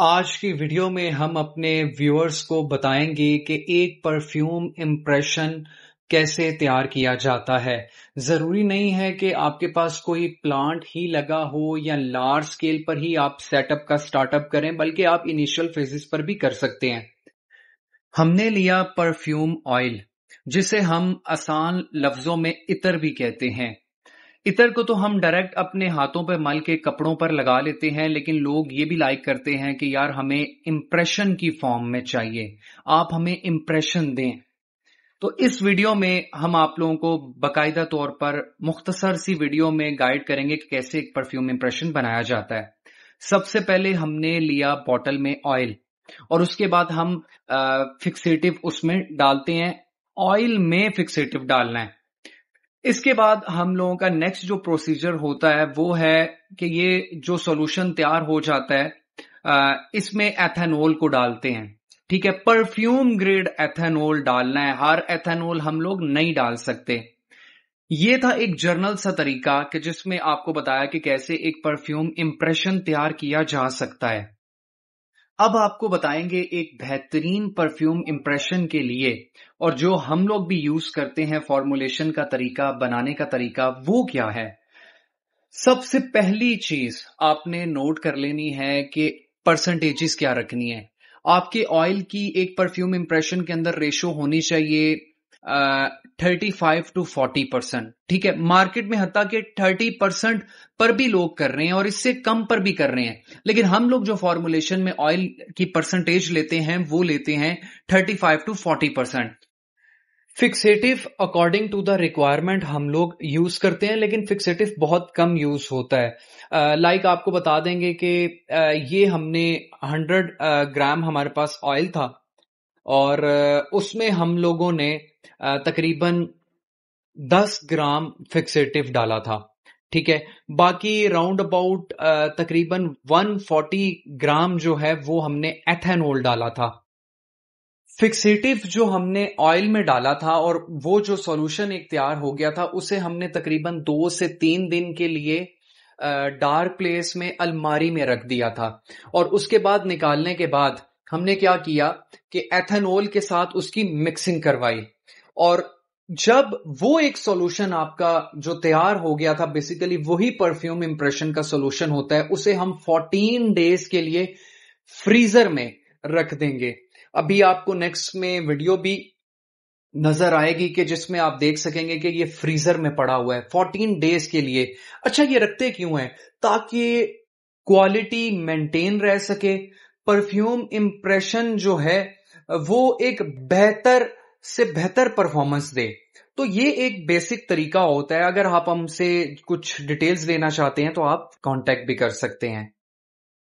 आज की वीडियो में हम अपने व्यूअर्स को बताएंगे कि एक परफ्यूम इम्प्रेशन कैसे तैयार किया जाता है जरूरी नहीं है कि आपके पास कोई प्लांट ही लगा हो या लार्ज स्केल पर ही आप सेटअप का स्टार्टअप करें बल्कि आप इनिशियल फेजेस पर भी कर सकते हैं हमने लिया परफ्यूम ऑयल जिसे हम आसान लफ्जों में इतर भी कहते हैं इतर को तो हम डायरेक्ट अपने हाथों पर मल के कपड़ों पर लगा लेते हैं लेकिन लोग ये भी लाइक करते हैं कि यार हमें इम्प्रेशन की फॉर्म में चाहिए आप हमें इम्प्रेशन दें तो इस वीडियो में हम आप लोगों को बकायदा तौर पर मुख्तसर सी वीडियो में गाइड करेंगे कि कैसे एक परफ्यूम इम्प्रेशन बनाया जाता है सबसे पहले हमने लिया बॉटल में ऑयल और उसके बाद हम फिक्सेटिव उसमें डालते हैं ऑयल में फिक्सेटिव डालना है इसके बाद हम लोगों का नेक्स्ट जो प्रोसीजर होता है वो है कि ये जो सॉल्यूशन तैयार हो जाता है इसमें एथेनॉल को डालते हैं ठीक है परफ्यूम ग्रेड एथेनॉल डालना है हर एथेनॉल हम लोग नहीं डाल सकते ये था एक जर्नल सा तरीका कि जिसमें आपको बताया कि कैसे एक परफ्यूम इंप्रेशन तैयार किया जा सकता है अब आपको बताएंगे एक बेहतरीन परफ्यूम इम्प्रेशन के लिए और जो हम लोग भी यूज करते हैं फॉर्मुलेशन का तरीका बनाने का तरीका वो क्या है सबसे पहली चीज आपने नोट कर लेनी है कि परसेंटेजेस क्या रखनी है आपके ऑयल की एक परफ्यूम इम्प्रेशन के अंदर रेशो होनी चाहिए thirty five to forty percent ठीक है मार्केट में हत्या के थर्टी परसेंट पर भी लोग कर रहे हैं और इससे कम पर भी कर रहे हैं लेकिन हम लोग जो फॉर्मुलेशन में ऑयल की परसेंटेज लेते हैं वो लेते हैं thirty five to forty percent fixative according to the requirement हम लोग यूज करते हैं लेकिन फिक्सेटिव बहुत कम यूज होता है लाइक uh, like आपको बता देंगे कि uh, ये हमने 100 ग्राम uh, हमारे पास ऑयल था और उसमें हम लोगों ने तकरीबन दस ग्राम फिक्सेटिव डाला था ठीक है बाकी राउंड अबाउट तकरीबन 140 ग्राम जो है वो हमने एथेनॉल डाला था फिक्सेटिव जो हमने ऑयल में डाला था और वो जो सॉल्यूशन तैयार हो गया था उसे हमने तकरीबन दो से तीन दिन के लिए डार्क प्लेस में अलमारी में रख दिया था और उसके बाद निकालने के बाद हमने क्या किया कि एथेनॉल के साथ उसकी मिक्सिंग करवाई और जब वो एक सॉल्यूशन आपका जो तैयार हो गया था बेसिकली वही परफ्यूम इंप्रेशन का सॉल्यूशन होता है उसे हम 14 डेज के लिए फ्रीजर में रख देंगे अभी आपको नेक्स्ट में वीडियो भी नजर आएगी कि जिसमें आप देख सकेंगे कि ये फ्रीजर में पड़ा हुआ है 14 डेज के लिए अच्छा ये रखते क्यों है ताकि क्वालिटी मेंटेन रह सके परफ्यूम इम्प्रेशन जो है वो एक बेहतर से बेहतर परफॉर्मेंस दे तो ये एक बेसिक तरीका होता है अगर आप हमसे कुछ डिटेल्स लेना चाहते हैं तो आप कांटेक्ट भी कर सकते हैं